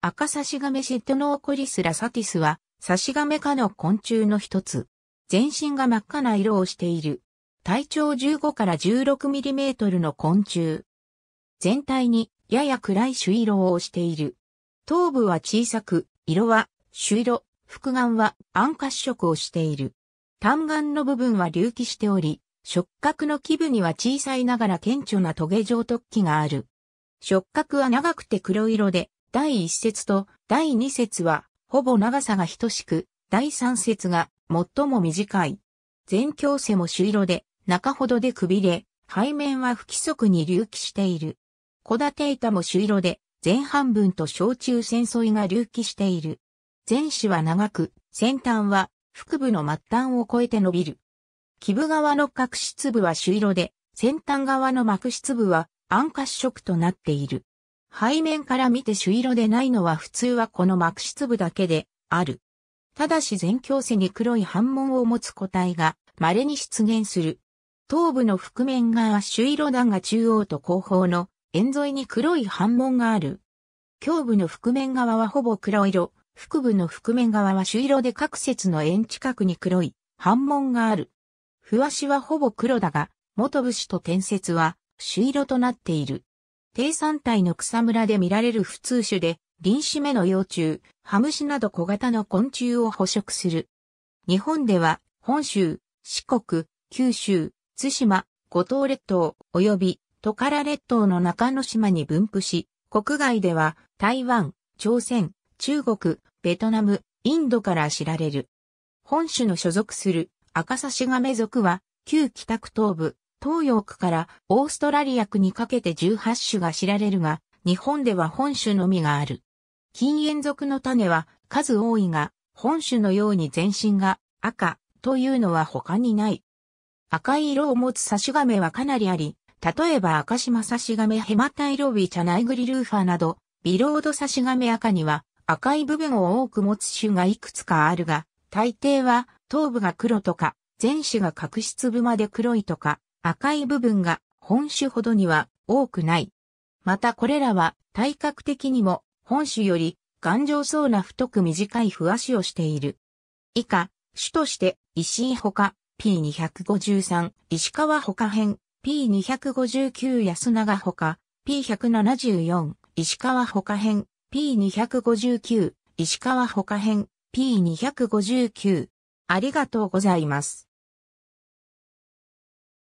赤サシガメシットノーコリスラサティスは、サシガメ科の昆虫の一つ。全身が真っ赤な色をしている。体長15から16ミリメートルの昆虫。全体にやや暗い朱色をしている。頭部は小さく、色は朱色、腹眼は暗褐色をしている。単眼の部分は隆起しており、触覚の基部には小さいながら顕著なトゲ状突起がある。触覚は長くて黒色で、第1節と第2節は、ほぼ長さが等しく、第3節が最も短い。全教背も朱色で、中ほどでくびれ、背面は不規則に隆起している。小立板も朱色で、前半分と小中線沿いが隆起している。前肢は長く、先端は腹部の末端を越えて伸びる。基部側の角質部は朱色で、先端側の膜質部は暗褐色となっている。背面から見て朱色でないのは普通はこの膜質部だけである。ただし全鏡背に黒い反紋を持つ個体が稀に出現する。頭部の覆面側朱色だが中央と後方の円沿いに黒い反紋がある。胸部の覆面側はほぼ黒色、腹部の覆面側は朱色で各節の円近くに黒い反紋がある。ふわしはほぼ黒だが、元節と点節は朱色となっている。低山帯の草むらで見られる普通種で、林死目の幼虫、ハムシなど小型の昆虫を捕食する。日本では、本州、四国、九州、津島、五島列島、及び、トカラ列島の中の島に分布し、国外では、台湾、朝鮮、中国、ベトナム、インドから知られる。本種の所属する、赤サシガメ属は、旧北区東部、東洋区からオーストラリア区にかけて18種が知られるが、日本では本種のみがある。禁煙属の種は数多いが、本種のように全身が赤というのは他にない。赤い色を持つ刺し亀はかなりあり、例えば赤島刺し亀ヘマタイロビチャナイグリルーファーなど、ビロード刺し亀赤には赤い部分を多く持つ種がいくつかあるが、大抵は頭部が黒とか、全種が角質部まで黒いとか、赤い部分が本種ほどには多くない。またこれらは体格的にも本種より頑丈そうな太く短い不足をしている。以下、種として石井ほか P253、石川ほか編 P259 安永ほか P174、石川ほか編 P259、石川ほか編 P259。ありがとうございます。